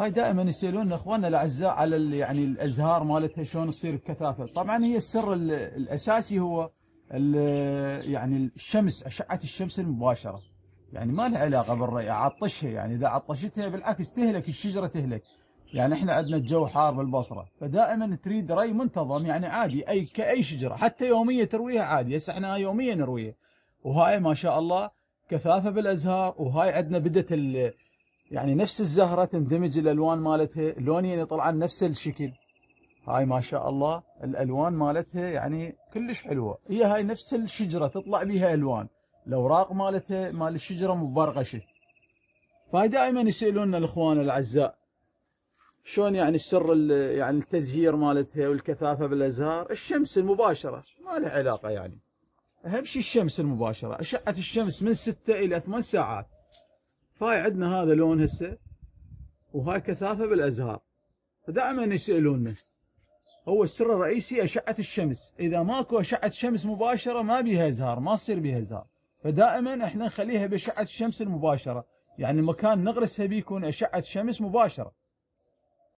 هاي دائما يسالون اخواننا الاعزاء على يعني الازهار مالتها شلون تصير بكثافه طبعا هي السر الاساسي هو يعني الشمس اشعه الشمس المباشره يعني ما لها علاقه بالري عطشها يعني اذا عطشتها بالعكس تهلك الشجره تهلك يعني احنا عندنا الجو حار بالبصره فدائما تريد ري منتظم يعني عادي اي كاي شجره حتى يوميه ترويها عادي هسه احنا يوميا نرويها وهاي ما شاء الله كثافه بالازهار وهاي عندنا بدت يعني نفس الزهرة تندمج الألوان مالتها لونين يطلعن نفس الشكل هاي ما شاء الله الألوان مالتها يعني كلش حلوة هي هاي نفس الشجرة تطلع بها ألوان الأوراق مالتها مال الشجرة مبرغشة فهاي دائما يسألوننا الإخوان الأعزاء شلون يعني السر يعني التزهير مالتها والكثافة بالأزهار الشمس المباشرة ما لها علاقة يعني أهم شيء الشمس المباشرة أشعة الشمس من 6 إلى 8 ساعات فهاي عندنا هذا لون هسه وهاي كثافه بالازهار فدائما يسالوننا هو السر الرئيسي اشعه الشمس اذا ماكو اشعه شمس مباشره ما بيها ازهار ما تصير بيها ازهار فدائما احنا نخليها باشعه الشمس المباشره يعني المكان نغرسها بيكون اشعه شمس مباشره